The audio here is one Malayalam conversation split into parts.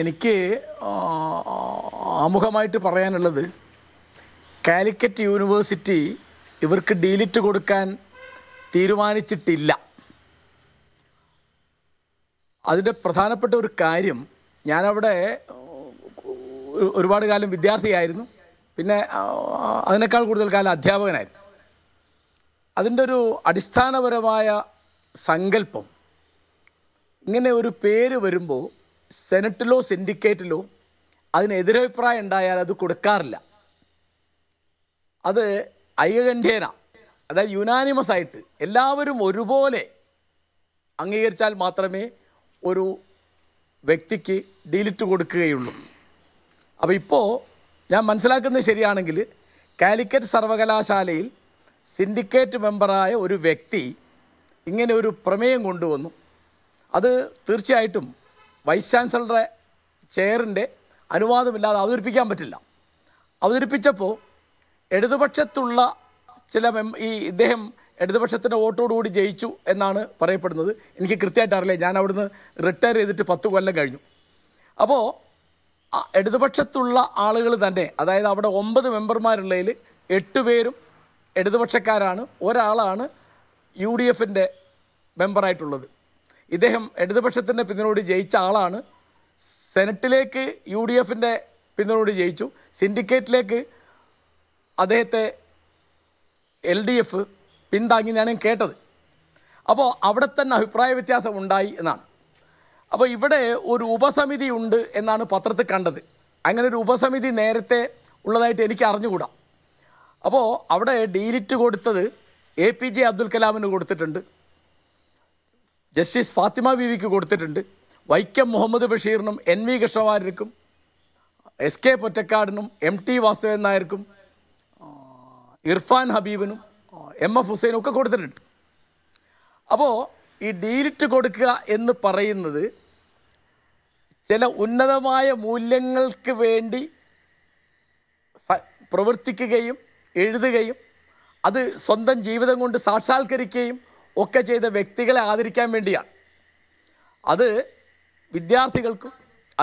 എനിക്ക് ആമുഖമായിട്ട് പറയാനുള്ളത് കാലിക്കറ്റ് യൂണിവേഴ്സിറ്റി ഇവർക്ക് ഡീലിറ്റ് കൊടുക്കാൻ തീരുമാനിച്ചിട്ടില്ല അതിൻ്റെ പ്രധാനപ്പെട്ട ഒരു കാര്യം ഞാനവിടെ ഒരുപാട് കാലം വിദ്യാർത്ഥിയായിരുന്നു പിന്നെ അതിനേക്കാൾ കൂടുതൽ കാലം അധ്യാപകനായിരുന്നു അതിൻ്റെ ഒരു അടിസ്ഥാനപരമായ സങ്കല്പം ഇങ്ങനെ ഒരു പേര് വരുമ്പോൾ സെനറ്റിലോ സിൻഡിക്കേറ്റിലോ അതിനെതിരഭിപ്രായം ഉണ്ടായാൽ അത് കൊടുക്കാറില്ല അത് ഐകകണ്ഠേന അതായത് യുനാനിമസ് ആയിട്ട് എല്ലാവരും ഒരുപോലെ അംഗീകരിച്ചാൽ മാത്രമേ ഒരു വ്യക്തിക്ക് ഡീലിറ്റ് കൊടുക്കുകയുള്ളൂ അപ്പോൾ ഇപ്പോൾ ഞാൻ മനസ്സിലാക്കുന്നത് ശരിയാണെങ്കിൽ കാലിക്കറ്റ് സർവകലാശാലയിൽ സിൻഡിക്കേറ്റ് മെമ്പറായ ഒരു വ്യക്തി ഇങ്ങനെ ഒരു പ്രമേയം കൊണ്ടുവന്നു അത് തീർച്ചയായിട്ടും വൈസ് ചാൻസലറുടെ ചെയറിൻ്റെ അനുവാദമില്ലാതെ അവതരിപ്പിക്കാൻ പറ്റില്ല അവതരിപ്പിച്ചപ്പോൾ ഇടതുപക്ഷത്തുള്ള ചില മെം ഈ ഇദ്ദേഹം ഇടതുപക്ഷത്തിൻ്റെ വോട്ടോടുകൂടി ജയിച്ചു എന്നാണ് പറയപ്പെടുന്നത് എനിക്ക് കൃത്യമായിട്ട് അറിയില്ല ഞാൻ അവിടുന്ന് റിട്ടയർ ചെയ്തിട്ട് പത്ത് കൊല്ലം കഴിഞ്ഞു അപ്പോൾ ഇടതുപക്ഷത്തുള്ള ആളുകൾ തന്നെ അതായത് അവിടെ ഒമ്പത് മെമ്പർമാരുള്ളതിൽ എട്ട് പേരും ഇടതുപക്ഷക്കാരാണ് ഒരാളാണ് യു ഡി എഫിൻ്റെ മെമ്പറായിട്ടുള്ളത് ഇദ്ദേഹം ഇടതുപക്ഷത്തിൻ്റെ പിന്തുണയോട് ജയിച്ച ആളാണ് സെനറ്റിലേക്ക് യു ഡി എഫിൻ്റെ പിന്തുണയോട് ജയിച്ചു സിൻഡിക്കേറ്റിലേക്ക് അദ്ദേഹത്തെ എൽ ഡി എഫ് പിന്താങ്ങി ഞാൻ കേട്ടത് അപ്പോൾ അവിടെ തന്നെ അഭിപ്രായ വ്യത്യാസം ഉണ്ടായി എന്നാണ് അപ്പോൾ ഇവിടെ ഒരു ഉപസമിതി ഉണ്ട് എന്നാണ് പത്രത്തിൽ കണ്ടത് അങ്ങനെ ഒരു ഉപസമിതി നേരത്തെ ഉള്ളതായിട്ട് എനിക്ക് അറിഞ്ഞുകൂടാ അപ്പോൾ അവിടെ ഡീലിറ്റ് കൊടുത്തത് എ പി ജെ അബ്ദുൽ കലാമിന് കൊടുത്തിട്ടുണ്ട് ജസ്റ്റിസ് ഫാത്തിമ ബീവിക്ക് കൊടുത്തിട്ടുണ്ട് വൈക്കം മുഹമ്മദ് ബഷീറിനും എൻ വി കൃഷ്ണവാര്യർക്കും എസ് കെ പൊറ്റക്കാടിനും എം ടി വാസുദേവൻ നായർക്കും ഇർഫാൻ ഹബീബിനും എം എഫ് ഹുസൈനും ഒക്കെ കൊടുത്തിട്ടുണ്ട് അപ്പോൾ ഈ ഡീലിറ്റ് കൊടുക്കുക എന്ന് പറയുന്നത് ചില ഉന്നതമായ മൂല്യങ്ങൾക്ക് വേണ്ടി പ്രവർത്തിക്കുകയും എഴുതുകയും അത് സ്വന്തം ജീവിതം കൊണ്ട് സാക്ഷാത്കരിക്കുകയും ഒക്കെ ചെയ്ത വ്യക്തികളെ ആദരിക്കാൻ വേണ്ടിയാണ് അത് വിദ്യാർത്ഥികൾക്കും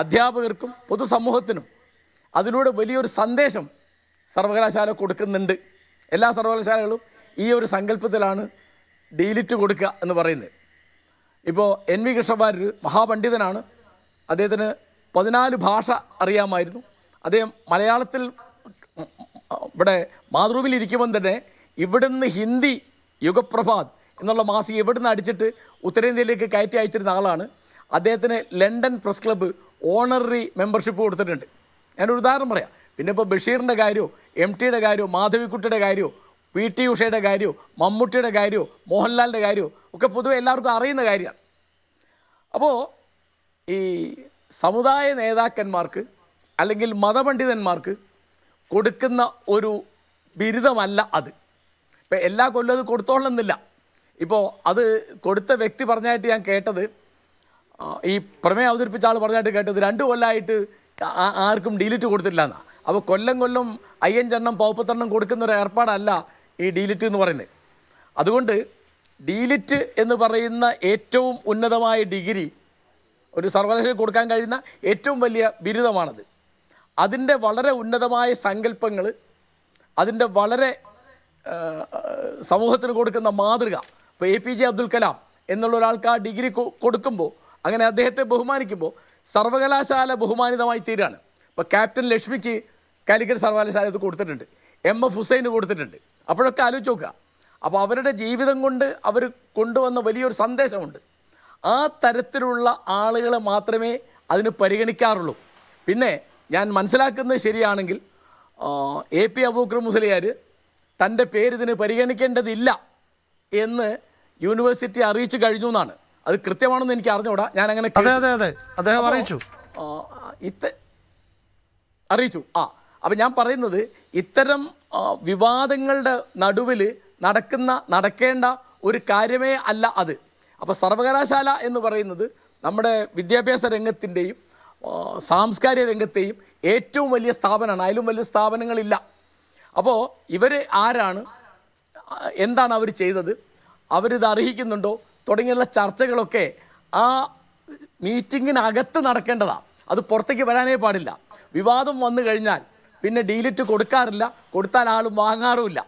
അധ്യാപകർക്കും പൊതുസമൂഹത്തിനും അതിലൂടെ വലിയൊരു സന്ദേശം സർവകലാശാല കൊടുക്കുന്നുണ്ട് എല്ലാ സർവകലാശാലകളും ഈ ഒരു സങ്കല്പത്തിലാണ് ഡീലിറ്റ് കൊടുക്കുക എന്ന് പറയുന്നത് ഇപ്പോൾ എൻ വി കൃഷ്ണഭാരൊരു മഹാപണ്ഡിതനാണ് അദ്ദേഹത്തിന് പതിനാല് ഭാഷ അറിയാമായിരുന്നു അദ്ദേഹം മലയാളത്തിൽ ഇവിടെ മാതൃഭൂമിയിൽ ഇരിക്കുമ്പം തന്നെ ഇവിടുന്ന് ഹിന്ദി യുഗപ്രഭാത് എന്നുള്ള മാസിക എവിടുന്ന് അടിച്ചിട്ട് ഉത്തരേന്ത്യയിലേക്ക് കയറ്റി അയച്ചിരുന്ന ആളാണ് അദ്ദേഹത്തിന് London press club honorary membership കൊടുത്തിട്ടുണ്ട് ഞാനൊരു ഉദാഹരണം പറയാം പിന്നെ ഇപ്പോൾ ബഷീറിൻ്റെ കാര്യമോ എം ടിയുടെ കാര്യമോ മാധവിക്കുട്ടിയുടെ കാര്യമോ പി ടി ഉഷയുടെ കാര്യമോ മമ്മൂട്ടിയുടെ കാര്യമോ മോഹൻലാലിൻ്റെ കാര്യമോ ഒക്കെ പൊതുവെ എല്ലാവർക്കും അറിയുന്ന കാര്യമാണ് അപ്പോൾ ഈ സമുദായ നേതാക്കന്മാർക്ക് അല്ലെങ്കിൽ മതപണ്ഡിതന്മാർക്ക് കൊടുക്കുന്ന ഒരു ബിരുദമല്ല അത് ഇപ്പം എല്ലാ കൊല്ലവും അത് കൊടുത്തോളണമെന്നില്ല ഇപ്പോൾ അത് കൊടുത്ത വ്യക്തി പറഞ്ഞായിട്ട് ഞാൻ കേട്ടത് ഈ പ്രമേയം അവതരിപ്പിച്ച ആൾ പറഞ്ഞായിട്ട് കേട്ടത് രണ്ട് കൊല്ലമായിട്ട് ആർക്കും ഡീലിറ്റ് കൊടുത്തില്ല എന്നാണ് അപ്പോൾ കൊല്ലം കൊല്ലം അയ്യഞ്ചെണ്ണം പൗപ്പത്തെണ്ണം കൊടുക്കുന്ന ഒരു ഏർപ്പാടല്ല ഈ ഡീലിറ്റ് എന്ന് പറയുന്നത് അതുകൊണ്ട് ഡീലിറ്റ് എന്ന് പറയുന്ന ഏറ്റവും ഉന്നതമായ ഡിഗ്രി ഒരു സർവകലാശാല കൊടുക്കാൻ കഴിയുന്ന ഏറ്റവും വലിയ ബിരുദമാണത് അതിൻ്റെ വളരെ ഉന്നതമായ സങ്കല്പങ്ങൾ അതിൻ്റെ വളരെ സമൂഹത്തിന് കൊടുക്കുന്ന മാതൃക ഇപ്പോൾ A P J Abdul Kalam എന്നുള്ള ഒരാൾക്ക് ആ ഡിഗ്രി കൊടുക്കുമ്പോൾ അങ്ങനെ അദ്ദേഹത്തെ ബഹുമാനിക്കുമ്പോൾ സർവകലാശാല ബഹുമാനിതമായി തീരാണ് ഇപ്പോൾ ക്യാപ്റ്റൻ ലക്ഷ്മിക്ക് കാലിക്കറ്റ് സർവകലാശാല ഇത് കൊടുത്തിട്ടുണ്ട് എം എഫ് ഹുസൈന് കൊടുത്തിട്ടുണ്ട് അപ്പോഴൊക്കെ ആലോചിച്ച് നോക്കുക അപ്പോൾ അവരുടെ ജീവിതം കൊണ്ട് അവർ കൊണ്ടുവന്ന വലിയൊരു സന്ദേശമുണ്ട് ആ തരത്തിലുള്ള ആളുകളെ മാത്രമേ അതിന് പരിഗണിക്കാറുള്ളൂ പിന്നെ ഞാൻ മനസ്സിലാക്കുന്നത് ശരിയാണെങ്കിൽ എ പി അബൂക്കർ മുസലിയാർ തൻ്റെ പേരിതിന് പരിഗണിക്കേണ്ടതില്ല എന്ന് യൂണിവേഴ്സിറ്റി അറിയിച്ചു കഴിഞ്ഞു എന്നാണ് അത് കൃത്യമാണെന്ന് എനിക്ക് അറിഞ്ഞൂടാ ഞാൻ അങ്ങനെ അതെ അതെ അതെ അദ്ദേഹം അറിയിച്ചു അറിയിച്ചു ആ അപ്പം ഞാൻ പറയുന്നത് ഇത്തരം വിവാദങ്ങളുടെ നടുവിൽ നടക്കുന്ന നടക്കേണ്ട ഒരു കാര്യമേ അല്ല അത് അപ്പോൾ സർവകലാശാല എന്ന് പറയുന്നത് നമ്മുടെ വിദ്യാഭ്യാസ രംഗത്തിൻ്റെയും സാംസ്കാരിക രംഗത്തെയും ഏറ്റവും വലിയ സ്ഥാപനമാണ് അതിലും വലിയ സ്ഥാപനങ്ങളില്ല അപ്പോൾ ഇവർ ആരാണ് എന്താണ് അവർ ചെയ്തത് അവരിത് അർഹിക്കുന്നുണ്ടോ തുടങ്ങിയുള്ള ചർച്ചകളൊക്കെ ആ മീറ്റിങ്ങിനകത്ത് നടക്കേണ്ടതാണ് അത് പുറത്തേക്ക് വരാനേ പാടില്ല വിവാദം വന്നു കഴിഞ്ഞാൽ പിന്നെ ഡീലിറ്റ് കൊടുക്കാറില്ല കൊടുത്താൽ ആളും വാങ്ങാറുമില്ല